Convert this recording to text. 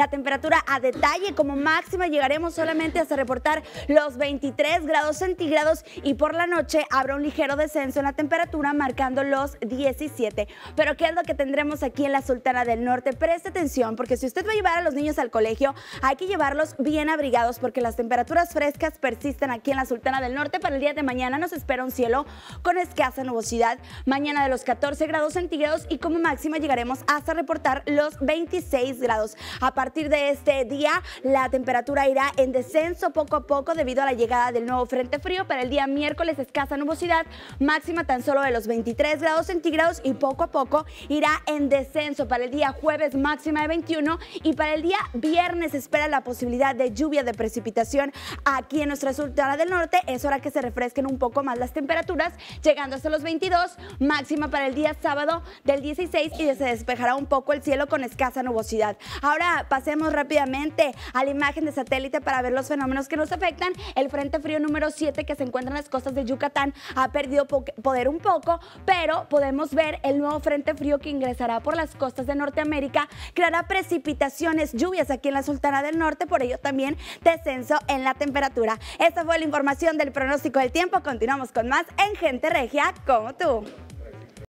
la temperatura a detalle. Como máxima llegaremos solamente hasta reportar los 23 grados centígrados y por la noche habrá un ligero descenso en la temperatura marcando los 17. Pero ¿qué es lo que tendremos aquí en la Sultana del Norte? Preste atención porque si usted va a llevar a los niños al colegio hay que llevarlos bien abrigados porque las temperaturas frescas persisten aquí en la Sultana del Norte. Para el día de mañana nos espera un cielo con escasa nubosidad. Mañana de los 14 grados centígrados y como máxima llegaremos hasta reportar los 26 grados partir de este día la temperatura irá en descenso poco a poco debido a la llegada del nuevo frente frío. Para el día miércoles escasa nubosidad, máxima tan solo de los 23 grados centígrados y poco a poco irá en descenso. Para el día jueves máxima de 21 y para el día viernes espera la posibilidad de lluvia de precipitación aquí en nuestra sultana del norte. Es hora que se refresquen un poco más las temperaturas, llegando hasta los 22, máxima para el día sábado del 16 y se despejará un poco el cielo con escasa nubosidad. Ahora pasemos rápidamente a la imagen de satélite para ver los fenómenos que nos afectan. El Frente Frío número 7 que se encuentra en las costas de Yucatán ha perdido poder un poco, pero podemos ver el nuevo Frente Frío que ingresará por las costas de Norteamérica, creará precipitaciones, lluvias aquí en la Sultana del Norte, por ello también descenso en la temperatura. Esta fue la información del pronóstico del tiempo. Continuamos con más en Gente Regia como tú.